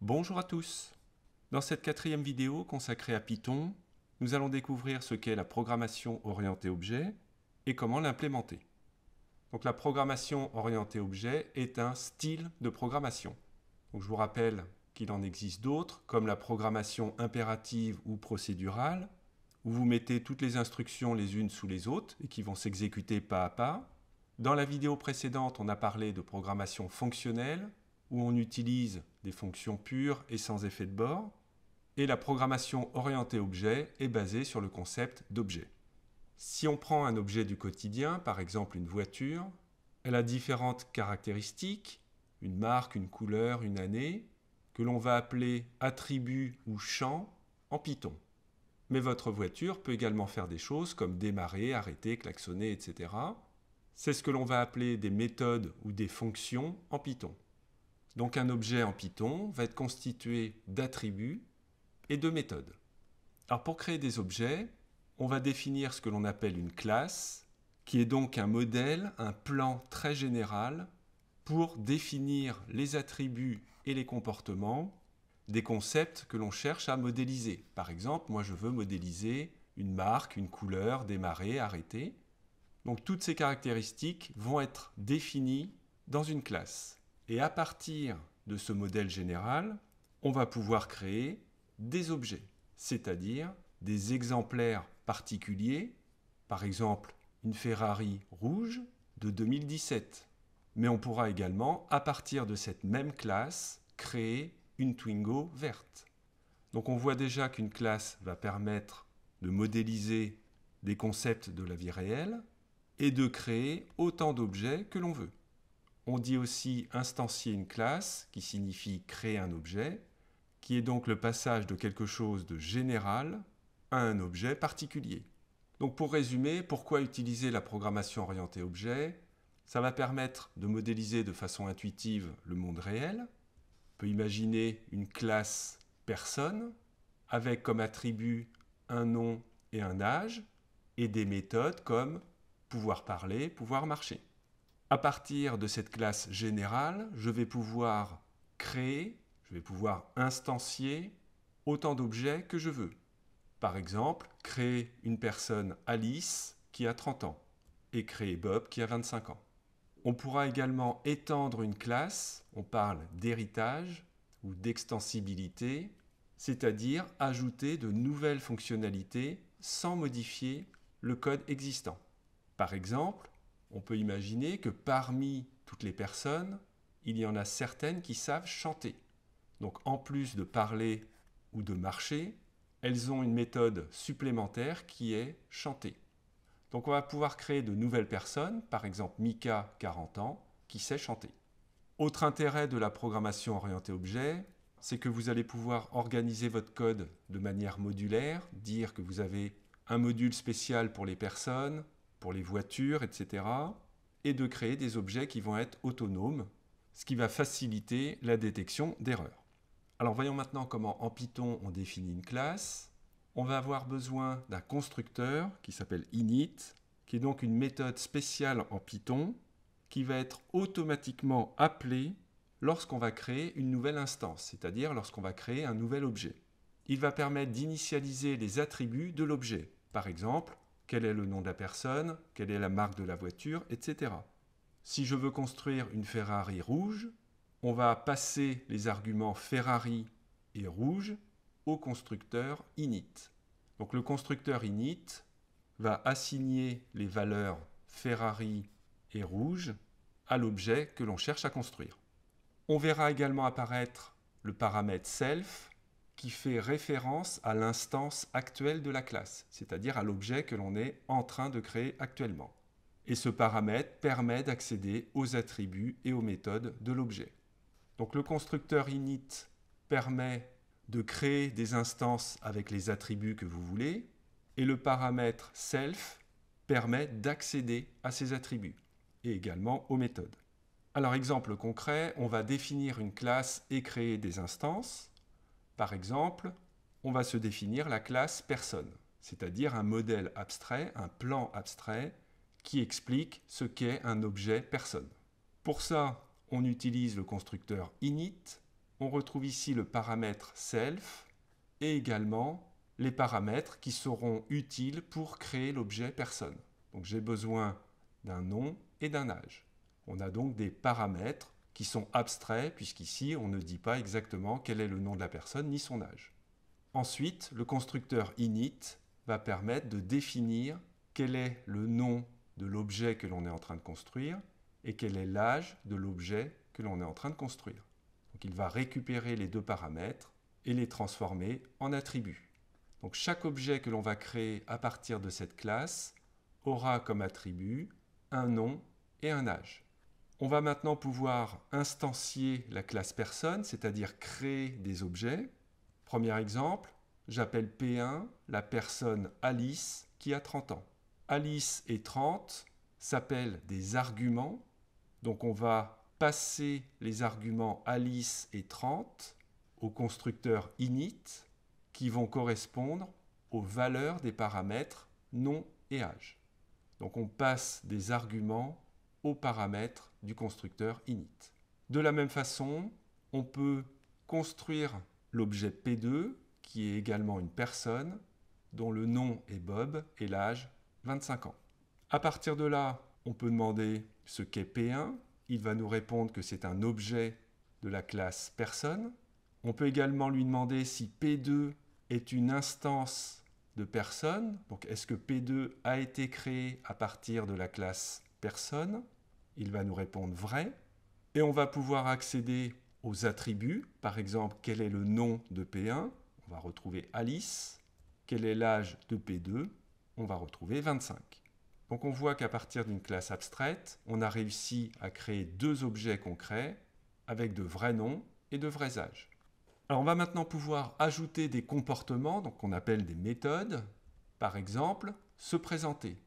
Bonjour à tous Dans cette quatrième vidéo consacrée à Python, nous allons découvrir ce qu'est la programmation orientée objet et comment l'implémenter. Donc la programmation orientée objet est un style de programmation. je vous rappelle qu'il en existe d'autres, comme la programmation impérative ou procédurale, où vous mettez toutes les instructions les unes sous les autres et qui vont s'exécuter pas à pas. Dans la vidéo précédente, on a parlé de programmation fonctionnelle, où on utilise des fonctions pures et sans effet de bord, et la programmation orientée objet est basée sur le concept d'objet. Si on prend un objet du quotidien, par exemple une voiture, elle a différentes caractéristiques, une marque, une couleur, une année, que l'on va appeler attribut ou champ en Python. Mais votre voiture peut également faire des choses comme démarrer, arrêter, klaxonner, etc. C'est ce que l'on va appeler des méthodes ou des fonctions en Python. Donc un objet en Python va être constitué d'attributs et de méthodes. Alors pour créer des objets, on va définir ce que l'on appelle une classe, qui est donc un modèle, un plan très général pour définir les attributs et les comportements des concepts que l'on cherche à modéliser. Par exemple, moi je veux modéliser une marque, une couleur, démarrer, arrêter. Donc toutes ces caractéristiques vont être définies dans une classe. Et à partir de ce modèle général, on va pouvoir créer des objets, c'est-à-dire des exemplaires particuliers, par exemple une Ferrari rouge de 2017. Mais on pourra également, à partir de cette même classe, créer une Twingo verte. Donc on voit déjà qu'une classe va permettre de modéliser des concepts de la vie réelle et de créer autant d'objets que l'on veut. On dit aussi instancier une classe, qui signifie créer un objet, qui est donc le passage de quelque chose de général à un objet particulier. Donc pour résumer, pourquoi utiliser la programmation orientée objet Ça va permettre de modéliser de façon intuitive le monde réel. On peut imaginer une classe personne avec comme attribut un nom et un âge et des méthodes comme pouvoir parler, pouvoir marcher à partir de cette classe générale, je vais pouvoir créer, je vais pouvoir instancier autant d'objets que je veux. Par exemple, créer une personne Alice qui a 30 ans et créer Bob qui a 25 ans. On pourra également étendre une classe, on parle d'héritage ou d'extensibilité, c'est-à-dire ajouter de nouvelles fonctionnalités sans modifier le code existant. Par exemple, on peut imaginer que parmi toutes les personnes, il y en a certaines qui savent chanter. Donc en plus de parler ou de marcher, elles ont une méthode supplémentaire qui est chanter. Donc on va pouvoir créer de nouvelles personnes, par exemple Mika, 40 ans, qui sait chanter. Autre intérêt de la programmation orientée objet, c'est que vous allez pouvoir organiser votre code de manière modulaire, dire que vous avez un module spécial pour les personnes, pour les voitures, etc., et de créer des objets qui vont être autonomes, ce qui va faciliter la détection d'erreurs. Alors voyons maintenant comment en Python on définit une classe. On va avoir besoin d'un constructeur qui s'appelle init, qui est donc une méthode spéciale en Python, qui va être automatiquement appelée lorsqu'on va créer une nouvelle instance, c'est-à-dire lorsqu'on va créer un nouvel objet. Il va permettre d'initialiser les attributs de l'objet. Par exemple, quel est le nom de la personne, quelle est la marque de la voiture, etc. Si je veux construire une Ferrari rouge, on va passer les arguments Ferrari et rouge au constructeur init. Donc le constructeur init va assigner les valeurs Ferrari et rouge à l'objet que l'on cherche à construire. On verra également apparaître le paramètre self qui fait référence à l'instance actuelle de la classe, c'est-à-dire à, l'objet que l'on est en train de créer actuellement. Et ce paramètre permet d'accéder aux attributs et aux méthodes de l'objet. Donc le constructeur init permet de créer des instances avec les attributs que vous voulez, et le paramètre self permet d'accéder à ces attributs, et également aux méthodes. Alors exemple concret, on va définir une classe et créer des instances. Par exemple, on va se définir la classe personne, c'est-à-dire un modèle abstrait, un plan abstrait qui explique ce qu'est un objet personne. Pour ça, on utilise le constructeur init, on retrouve ici le paramètre self et également les paramètres qui seront utiles pour créer l'objet personne. Donc j'ai besoin d'un nom et d'un âge. On a donc des paramètres qui sont abstraits, puisqu'ici on ne dit pas exactement quel est le nom de la personne ni son âge. Ensuite, le constructeur init va permettre de définir quel est le nom de l'objet que l'on est en train de construire et quel est l'âge de l'objet que l'on est en train de construire. Donc il va récupérer les deux paramètres et les transformer en attributs. Donc chaque objet que l'on va créer à partir de cette classe aura comme attribut un nom et un âge. On va maintenant pouvoir instancier la classe personne, c'est-à-dire créer des objets. Premier exemple, j'appelle P1 la personne Alice qui a 30 ans. Alice et 30 s'appellent des arguments. Donc on va passer les arguments Alice et 30 au constructeur init qui vont correspondre aux valeurs des paramètres nom et âge. Donc on passe des arguments aux paramètres du constructeur init. De la même façon, on peut construire l'objet P2, qui est également une personne, dont le nom est Bob et l'âge 25 ans. À partir de là, on peut demander ce qu'est P1. Il va nous répondre que c'est un objet de la classe personne. On peut également lui demander si P2 est une instance de personne. Donc est-ce que P2 a été créé à partir de la classe personne, il va nous répondre vrai, et on va pouvoir accéder aux attributs, par exemple quel est le nom de P1, on va retrouver Alice, quel est l'âge de P2, on va retrouver 25. Donc on voit qu'à partir d'une classe abstraite, on a réussi à créer deux objets concrets avec de vrais noms et de vrais âges. Alors on va maintenant pouvoir ajouter des comportements, donc qu'on appelle des méthodes, par exemple se présenter.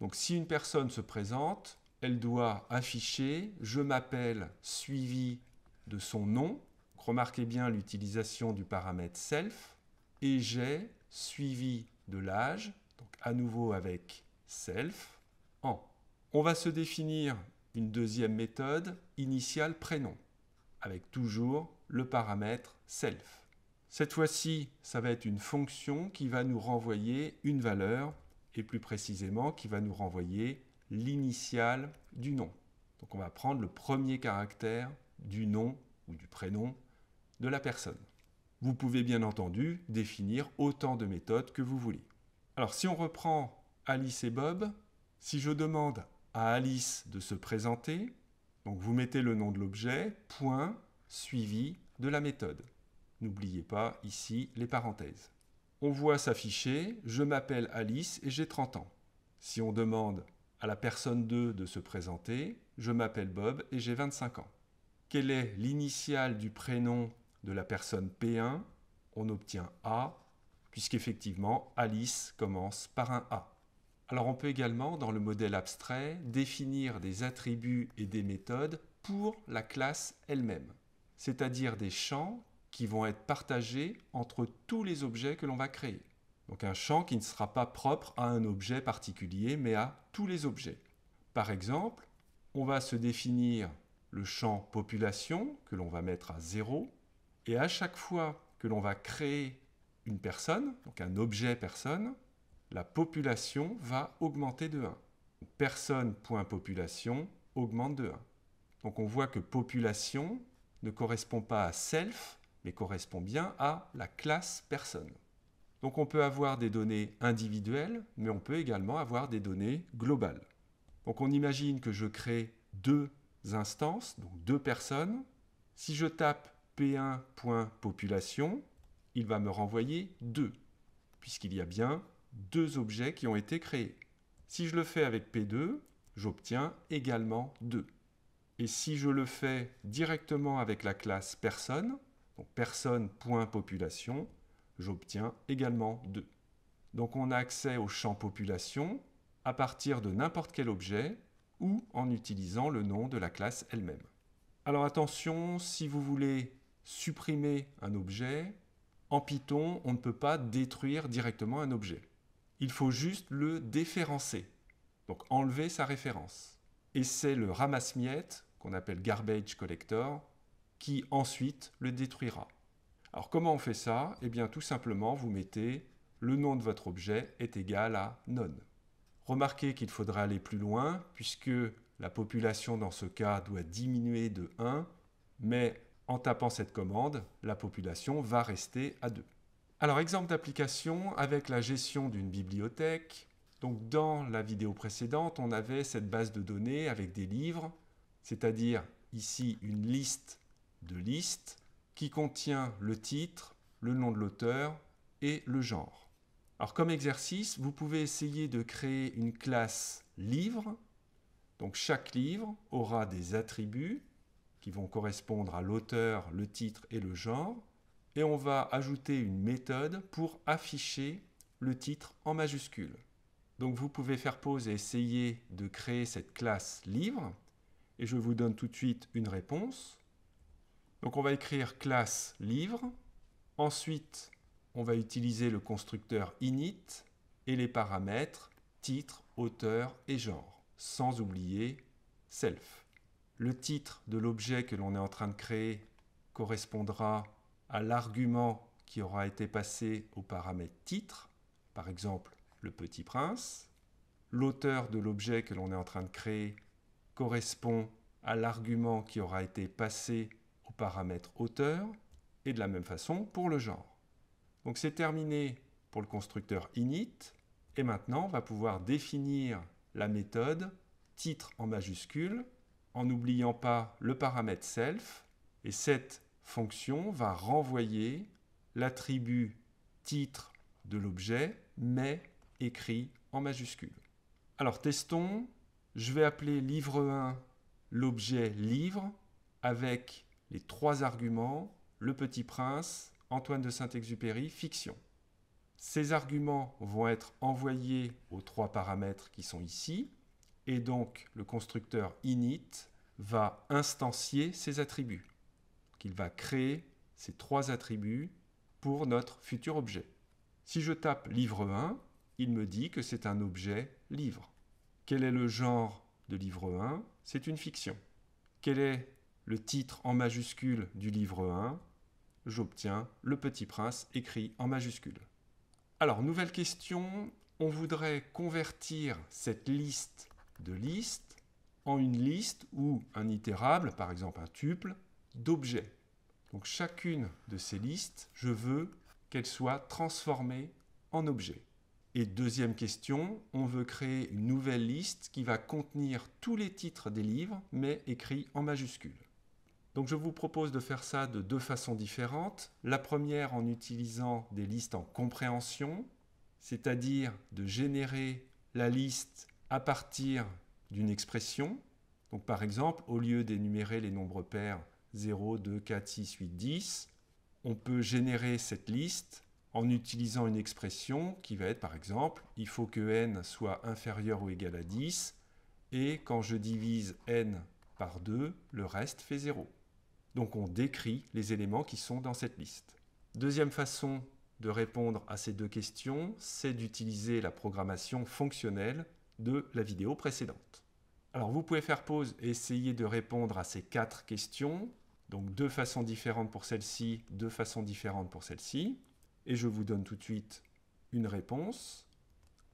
Donc si une personne se présente, elle doit afficher je m'appelle suivi de son nom. Remarquez bien l'utilisation du paramètre self et j'ai suivi de l'âge, donc à nouveau avec self en. On va se définir une deuxième méthode initiale prénom avec toujours le paramètre self. Cette fois-ci, ça va être une fonction qui va nous renvoyer une valeur et plus précisément qui va nous renvoyer l'initiale du nom. Donc on va prendre le premier caractère du nom ou du prénom de la personne. Vous pouvez bien entendu définir autant de méthodes que vous voulez. Alors si on reprend Alice et Bob, si je demande à Alice de se présenter, donc vous mettez le nom de l'objet, point, suivi de la méthode. N'oubliez pas ici les parenthèses. On voit s'afficher Je m'appelle Alice et j'ai 30 ans. Si on demande à la personne 2 de se présenter, Je m'appelle Bob et j'ai 25 ans. Quelle est l'initiale du prénom de la personne P1 On obtient A, puisqu'effectivement Alice commence par un A. Alors on peut également, dans le modèle abstrait, définir des attributs et des méthodes pour la classe elle-même, c'est-à-dire des champs qui vont être partagés entre tous les objets que l'on va créer. Donc un champ qui ne sera pas propre à un objet particulier, mais à tous les objets. Par exemple, on va se définir le champ population que l'on va mettre à 0, et à chaque fois que l'on va créer une personne, donc un objet personne, la population va augmenter de 1. Personne.population augmente de 1. Donc on voit que population ne correspond pas à self, correspond bien à la classe personne. Donc on peut avoir des données individuelles, mais on peut également avoir des données globales. Donc on imagine que je crée deux instances, donc deux personnes. Si je tape p1.population, il va me renvoyer 2, puisqu'il y a bien deux objets qui ont été créés. Si je le fais avec P2, j'obtiens également 2. Et si je le fais directement avec la classe personne, donc personne.population, j'obtiens également 2. Donc on a accès au champ population à partir de n'importe quel objet ou en utilisant le nom de la classe elle-même. Alors attention, si vous voulez supprimer un objet, en Python, on ne peut pas détruire directement un objet. Il faut juste le déférencer, donc enlever sa référence. Et c'est le ramasse-miettes, qu'on appelle garbage collector, qui ensuite le détruira. Alors comment on fait ça Eh bien tout simplement vous mettez le nom de votre objet est égal à none. Remarquez qu'il faudra aller plus loin puisque la population dans ce cas doit diminuer de 1, mais en tapant cette commande, la population va rester à 2. Alors exemple d'application avec la gestion d'une bibliothèque. Donc dans la vidéo précédente, on avait cette base de données avec des livres, c'est-à-dire ici une liste de liste qui contient le titre, le nom de l'auteur et le genre. Alors comme exercice, vous pouvez essayer de créer une classe livre. Donc chaque livre aura des attributs qui vont correspondre à l'auteur, le titre et le genre. Et on va ajouter une méthode pour afficher le titre en majuscule. Donc vous pouvez faire pause et essayer de créer cette classe livre. Et je vous donne tout de suite une réponse. Donc on va écrire classe livre. Ensuite, on va utiliser le constructeur init et les paramètres titre, auteur et genre, sans oublier self. Le titre de l'objet que l'on est en train de créer correspondra à l'argument qui aura été passé au paramètre titre, par exemple le petit prince. L'auteur de l'objet que l'on est en train de créer correspond à l'argument qui aura été passé paramètre hauteur et de la même façon pour le genre. Donc c'est terminé pour le constructeur init et maintenant on va pouvoir définir la méthode titre en majuscule en n'oubliant pas le paramètre self et cette fonction va renvoyer l'attribut titre de l'objet mais écrit en majuscule. Alors testons, je vais appeler livre 1 l'objet livre avec les trois arguments, Le Petit Prince, Antoine de Saint-Exupéry, fiction. Ces arguments vont être envoyés aux trois paramètres qui sont ici, et donc le constructeur init va instancier ces attributs, qu'il va créer ces trois attributs pour notre futur objet. Si je tape livre 1, il me dit que c'est un objet livre. Quel est le genre de livre 1 C'est une fiction. Quel est le titre en majuscule du livre 1, j'obtiens Le Petit Prince écrit en majuscule. Alors, nouvelle question, on voudrait convertir cette liste de listes en une liste ou un itérable, par exemple un tuple, d'objets. Donc chacune de ces listes, je veux qu'elle soit transformée en objet. Et deuxième question, on veut créer une nouvelle liste qui va contenir tous les titres des livres, mais écrits en majuscules. Donc je vous propose de faire ça de deux façons différentes. La première en utilisant des listes en compréhension, c'est-à-dire de générer la liste à partir d'une expression. Donc par exemple, au lieu d'énumérer les nombres pairs 0, 2, 4, 6, 8, 10, on peut générer cette liste en utilisant une expression qui va être par exemple il faut que n soit inférieur ou égal à 10 et quand je divise n par 2, le reste fait 0. Donc on décrit les éléments qui sont dans cette liste. Deuxième façon de répondre à ces deux questions, c'est d'utiliser la programmation fonctionnelle de la vidéo précédente. Alors vous pouvez faire pause et essayer de répondre à ces quatre questions. Donc deux façons différentes pour celle-ci, deux façons différentes pour celle-ci. Et je vous donne tout de suite une réponse.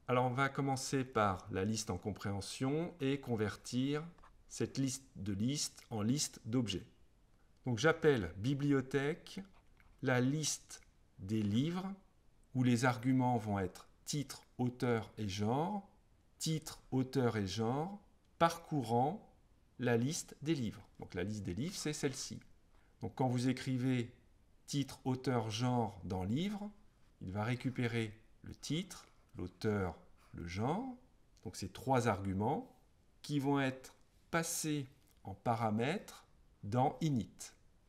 Alors on va commencer par la liste en compréhension et convertir cette liste de listes en liste d'objets. Donc j'appelle bibliothèque la liste des livres où les arguments vont être titre, auteur et genre, titre, auteur et genre, parcourant la liste des livres. Donc la liste des livres, c'est celle-ci. Donc quand vous écrivez titre, auteur, genre dans livre, il va récupérer le titre, l'auteur, le genre, donc ces trois arguments qui vont être passés en paramètres dans init.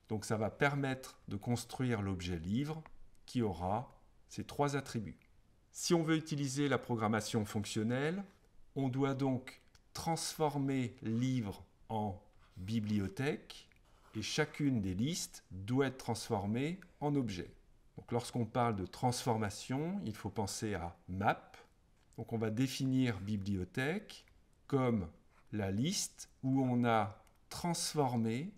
Donc ça va permettre de construire l'objet livre qui aura ces trois attributs. Si on veut utiliser la programmation fonctionnelle, on doit donc transformer livre en bibliothèque et chacune des listes doit être transformée en objet. Donc lorsqu'on parle de transformation, il faut penser à map. Donc on va définir bibliothèque comme la liste où on a transformé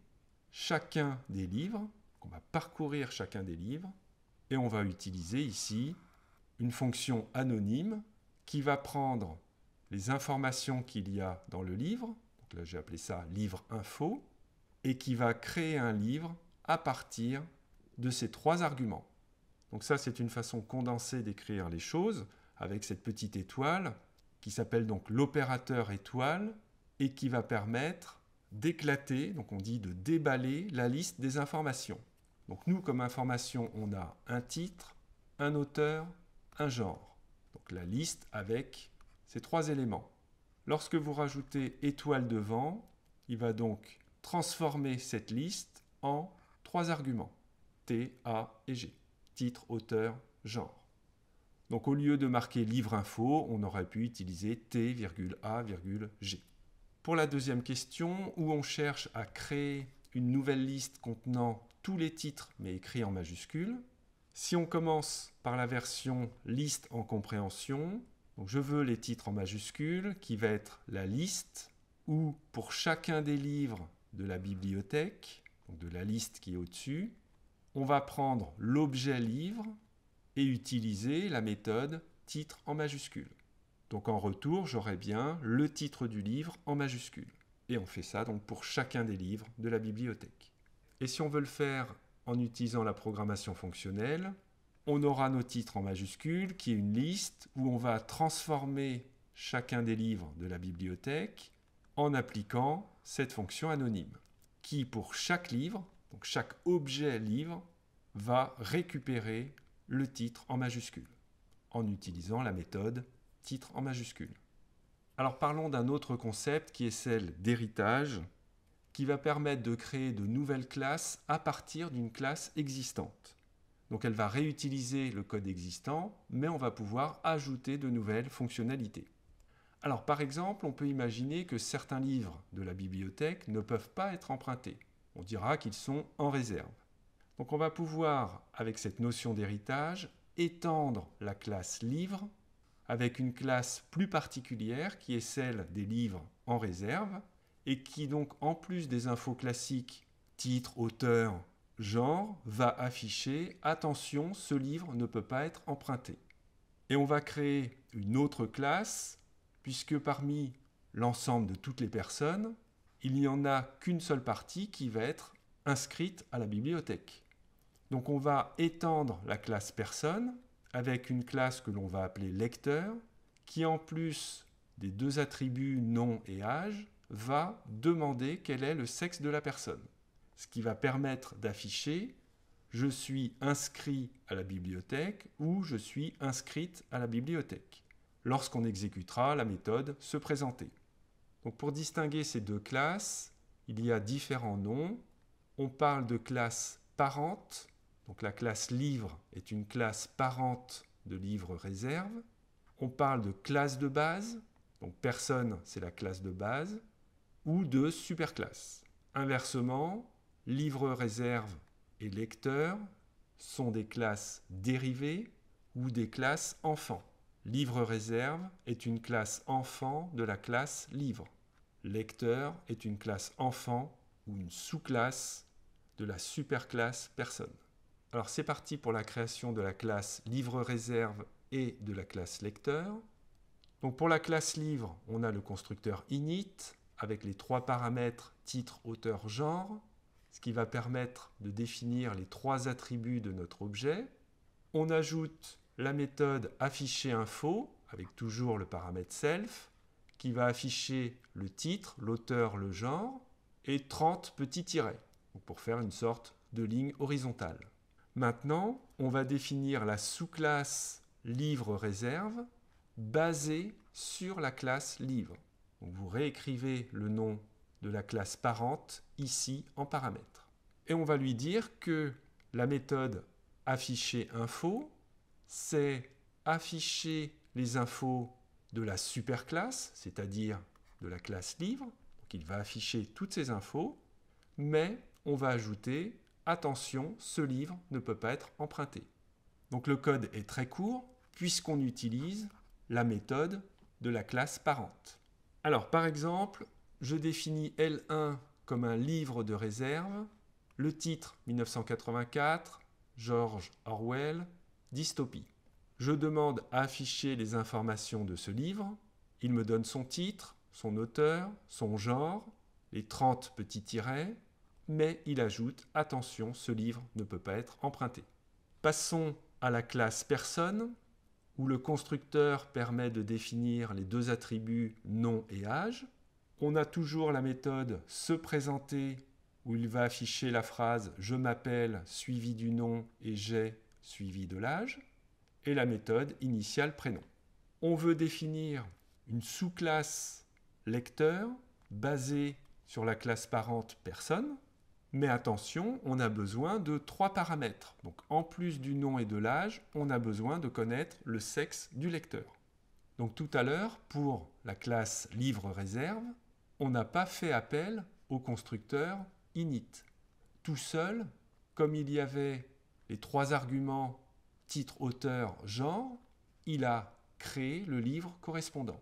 chacun des livres, on va parcourir chacun des livres, et on va utiliser ici une fonction anonyme qui va prendre les informations qu'il y a dans le livre, donc là j'ai appelé ça livre info, et qui va créer un livre à partir de ces trois arguments. Donc ça c'est une façon condensée d'écrire les choses avec cette petite étoile qui s'appelle donc l'opérateur étoile et qui va permettre d'éclater, donc on dit de déballer la liste des informations. Donc nous, comme information, on a un titre, un auteur, un genre. Donc la liste avec ces trois éléments. Lorsque vous rajoutez étoile devant, il va donc transformer cette liste en trois arguments, T, A et G, titre, auteur, genre. Donc au lieu de marquer livre info, on aurait pu utiliser T, A, G. Pour la deuxième question, où on cherche à créer une nouvelle liste contenant tous les titres mais écrits en majuscules. Si on commence par la version liste en compréhension, je veux les titres en majuscules qui va être la liste où pour chacun des livres de la bibliothèque, de la liste qui est au-dessus, on va prendre l'objet livre et utiliser la méthode titre en majuscules. Donc en retour, j'aurai bien le titre du livre en majuscule. Et on fait ça donc pour chacun des livres de la bibliothèque. Et si on veut le faire en utilisant la programmation fonctionnelle, on aura nos titres en majuscule, qui est une liste où on va transformer chacun des livres de la bibliothèque en appliquant cette fonction anonyme, qui pour chaque livre, donc chaque objet livre, va récupérer le titre en majuscule, en utilisant la méthode titre en majuscule. Alors parlons d'un autre concept qui est celle d'héritage, qui va permettre de créer de nouvelles classes à partir d'une classe existante. Donc elle va réutiliser le code existant, mais on va pouvoir ajouter de nouvelles fonctionnalités. Alors par exemple, on peut imaginer que certains livres de la bibliothèque ne peuvent pas être empruntés. On dira qu'ils sont en réserve. Donc on va pouvoir, avec cette notion d'héritage, étendre la classe livre avec une classe plus particulière qui est celle des livres en réserve et qui donc en plus des infos classiques, titre, auteur, genre, va afficher attention, ce livre ne peut pas être emprunté. Et on va créer une autre classe puisque parmi l'ensemble de toutes les personnes, il n'y en a qu'une seule partie qui va être inscrite à la bibliothèque. Donc on va étendre la classe personne avec une classe que l'on va appeler lecteur, qui en plus des deux attributs nom et âge, va demander quel est le sexe de la personne, ce qui va permettre d'afficher je suis inscrit à la bibliothèque ou je suis inscrite à la bibliothèque, lorsqu'on exécutera la méthode se présenter. pour distinguer ces deux classes, il y a différents noms. On parle de classe parente donc la classe livre est une classe parente de livre réserve. On parle de classe de base, donc personne c'est la classe de base, ou de superclasse. Inversement, livre réserve et lecteur sont des classes dérivées ou des classes enfants. Livre réserve est une classe enfant de la classe livre. Lecteur est une classe enfant ou une sous-classe de la superclasse personne. Alors c'est parti pour la création de la classe livre réserve et de la classe lecteur. Donc pour la classe livre, on a le constructeur init avec les trois paramètres titre, auteur, genre, ce qui va permettre de définir les trois attributs de notre objet. On ajoute la méthode afficher info avec toujours le paramètre self qui va afficher le titre, l'auteur, le genre et 30 petits tirets pour faire une sorte de ligne horizontale. Maintenant, on va définir la sous-classe livre-réserve basée sur la classe livre. vous réécrivez le nom de la classe parente ici en paramètre. Et on va lui dire que la méthode afficher info, c'est afficher les infos de la superclasse, c'est-à-dire de la classe livre. il va afficher toutes ces infos, mais on va ajouter attention, ce livre ne peut pas être emprunté. Donc le code est très court puisqu'on utilise la méthode de la classe parente. Alors par exemple, je définis L1 comme un livre de réserve, le titre 1984, George Orwell, dystopie. Je demande à afficher les informations de ce livre, il me donne son titre, son auteur, son genre, les 30 petits tirets, mais il ajoute attention, ce livre ne peut pas être emprunté. Passons à la classe personne, où le constructeur permet de définir les deux attributs nom et âge. On a toujours la méthode se présenter, où il va afficher la phrase je m'appelle suivi du nom et j'ai suivi de l'âge, et la méthode initiale prénom. On veut définir une sous-classe lecteur basée sur la classe parente personne, mais attention, on a besoin de trois paramètres. Donc en plus du nom et de l'âge, on a besoin de connaître le sexe du lecteur. Donc tout à l'heure, pour la classe livre réserve, on n'a pas fait appel au constructeur init. Tout seul, comme il y avait les trois arguments titre, auteur, genre, il a créé le livre correspondant.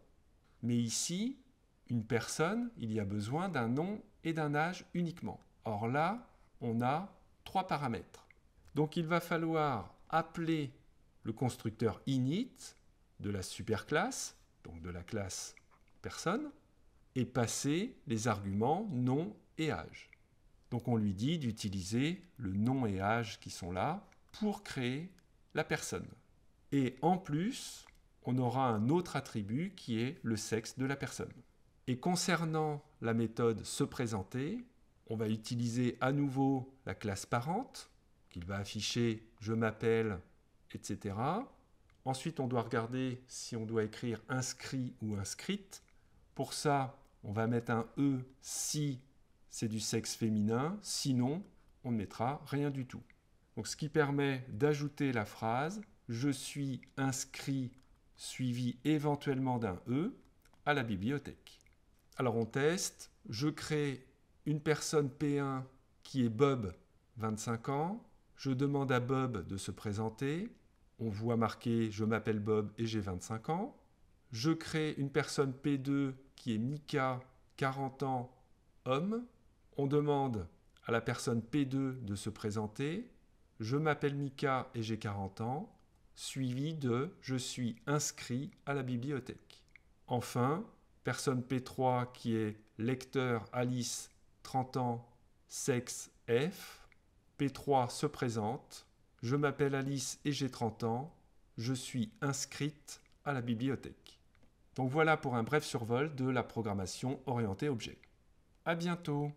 Mais ici, une personne, il y a besoin d'un nom et d'un âge uniquement. Or là, on a trois paramètres. Donc il va falloir appeler le constructeur init de la superclasse, donc de la classe personne, et passer les arguments nom et âge. Donc on lui dit d'utiliser le nom et âge qui sont là pour créer la personne. Et en plus, on aura un autre attribut qui est le sexe de la personne. Et concernant la méthode se présenter, on va utiliser à nouveau la classe parente, qu'il va afficher je m'appelle, etc. Ensuite, on doit regarder si on doit écrire inscrit ou inscrite. Pour ça, on va mettre un E si c'est du sexe féminin, sinon, on ne mettra rien du tout. Donc, ce qui permet d'ajouter la phrase je suis inscrit suivi éventuellement d'un E à la bibliothèque. Alors on teste, je crée une personne P1 qui est Bob, 25 ans. Je demande à Bob de se présenter. On voit marqué Je m'appelle Bob et j'ai 25 ans. Je crée une personne P2 qui est Mika, 40 ans, homme. On demande à la personne P2 de se présenter. Je m'appelle Mika et j'ai 40 ans, suivi de Je suis inscrit à la bibliothèque. Enfin, personne P3 qui est lecteur Alice, 30 ans, sexe F. P3 se présente. Je m'appelle Alice et j'ai 30 ans. Je suis inscrite à la bibliothèque. Donc voilà pour un bref survol de la programmation orientée objet. À bientôt!